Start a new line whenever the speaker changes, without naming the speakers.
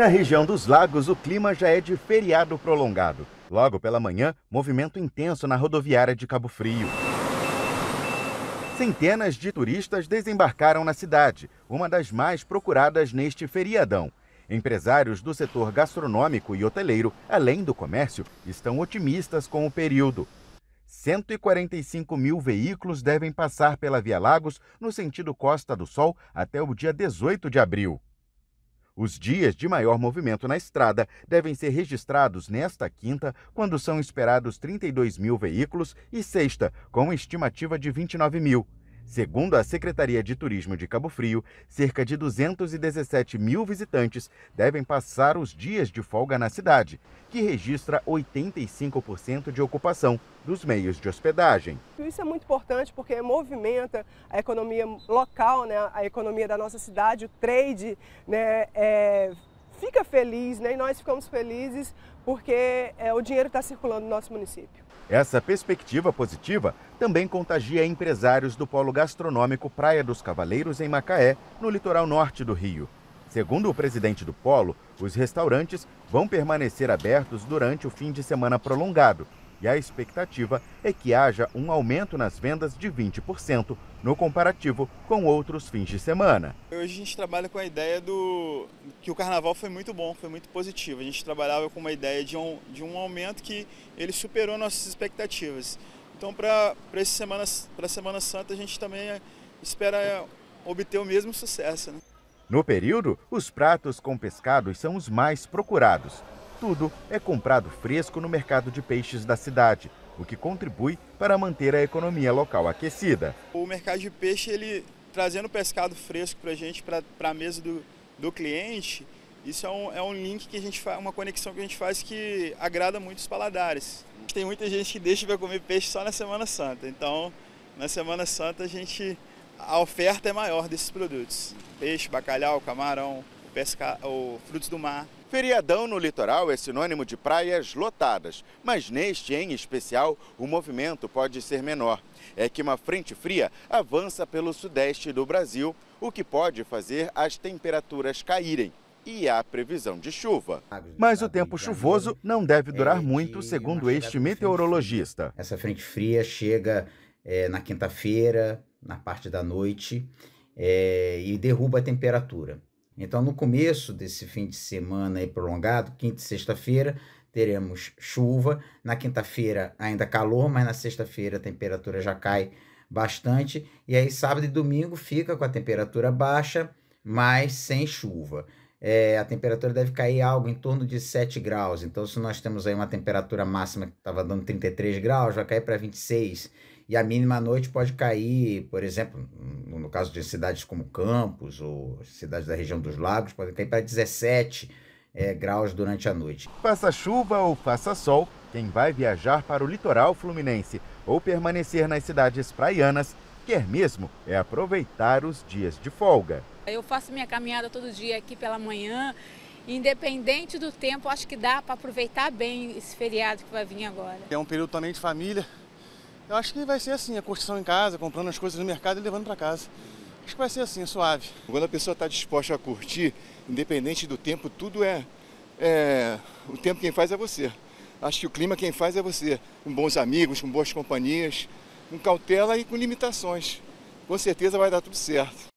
Na região dos lagos, o clima já é de feriado prolongado. Logo pela manhã, movimento intenso na rodoviária de Cabo Frio. Centenas de turistas desembarcaram na cidade, uma das mais procuradas neste feriadão. Empresários do setor gastronômico e hoteleiro, além do comércio, estão otimistas com o período. 145 mil veículos devem passar pela Via Lagos no sentido Costa do Sol até o dia 18 de abril. Os dias de maior movimento na estrada devem ser registrados nesta quinta, quando são esperados 32 mil veículos, e sexta, com estimativa de 29 mil. Segundo a Secretaria de Turismo de Cabo Frio, cerca de 217 mil visitantes devem passar os dias de folga na cidade, que registra 85% de ocupação dos meios de hospedagem.
Isso é muito importante porque movimenta a economia local, né, a economia da nossa cidade, o trade, né, é, fica feliz, né, e nós ficamos felizes porque é, o dinheiro está circulando no nosso município.
Essa perspectiva positiva também contagia empresários do polo gastronômico Praia dos Cavaleiros, em Macaé, no litoral norte do Rio. Segundo o presidente do polo, os restaurantes vão permanecer abertos durante o fim de semana prolongado, e a expectativa é que haja um aumento nas vendas de 20% no comparativo com outros fins de semana.
Hoje a gente trabalha com a ideia do que o carnaval foi muito bom, foi muito positivo. A gente trabalhava com uma ideia de um, de um aumento que ele superou nossas expectativas. Então, para a semana, semana Santa, a gente também espera obter o mesmo sucesso. Né?
No período, os pratos com pescados são os mais procurados. Tudo é comprado fresco no mercado de peixes da cidade, o que contribui para manter a economia local aquecida.
O mercado de peixe, ele trazendo pescado fresco para a gente, para a mesa do, do cliente, isso é um, é um link que a gente faz, uma conexão que a gente faz que agrada muito os paladares. Tem muita gente que deixa para comer peixe só na Semana Santa, então na Semana Santa a gente a oferta é maior desses produtos: peixe, bacalhau, camarão, pesca, frutos do mar.
Feriadão no litoral é sinônimo de praias lotadas, mas neste em especial o movimento pode ser menor. É que uma frente fria avança pelo sudeste do Brasil, o que pode fazer as temperaturas caírem. E há previsão de chuva. Mas o tempo chuvoso não deve durar é muito, segundo este
meteorologista. Essa frente fria chega é, na quinta-feira, na parte da noite, é, e derruba a temperatura. Então, no começo desse fim de semana prolongado, quinta e sexta-feira, teremos chuva. Na quinta-feira, ainda calor, mas na sexta-feira a temperatura já cai bastante. E aí, sábado e domingo, fica com a temperatura baixa, mas sem chuva. É, a temperatura deve cair algo em torno de 7 graus. Então, se nós temos aí uma temperatura máxima que estava dando 33 graus, vai cair para 26 e a mínima à noite pode cair, por exemplo, no caso de cidades como Campos ou cidades da região dos lagos, podem cair para 17
é, eh, graus durante a noite. Faça chuva ou faça sol, quem vai viajar para o litoral fluminense ou permanecer nas cidades praianas quer mesmo é aproveitar os dias de folga.
Eu faço minha caminhada todo dia aqui pela manhã. Independente do tempo, acho que dá para aproveitar bem esse feriado que vai vir agora.
É um período também de família, eu acho que vai ser assim, a construção em casa, comprando as coisas no mercado e levando para casa. Acho que vai ser assim, suave. Quando a pessoa está disposta a curtir, independente do tempo, tudo é, é, O tempo quem faz é você. Acho que o clima quem faz é você. Com bons amigos, com boas companhias, com cautela e com limitações. Com certeza
vai dar tudo certo.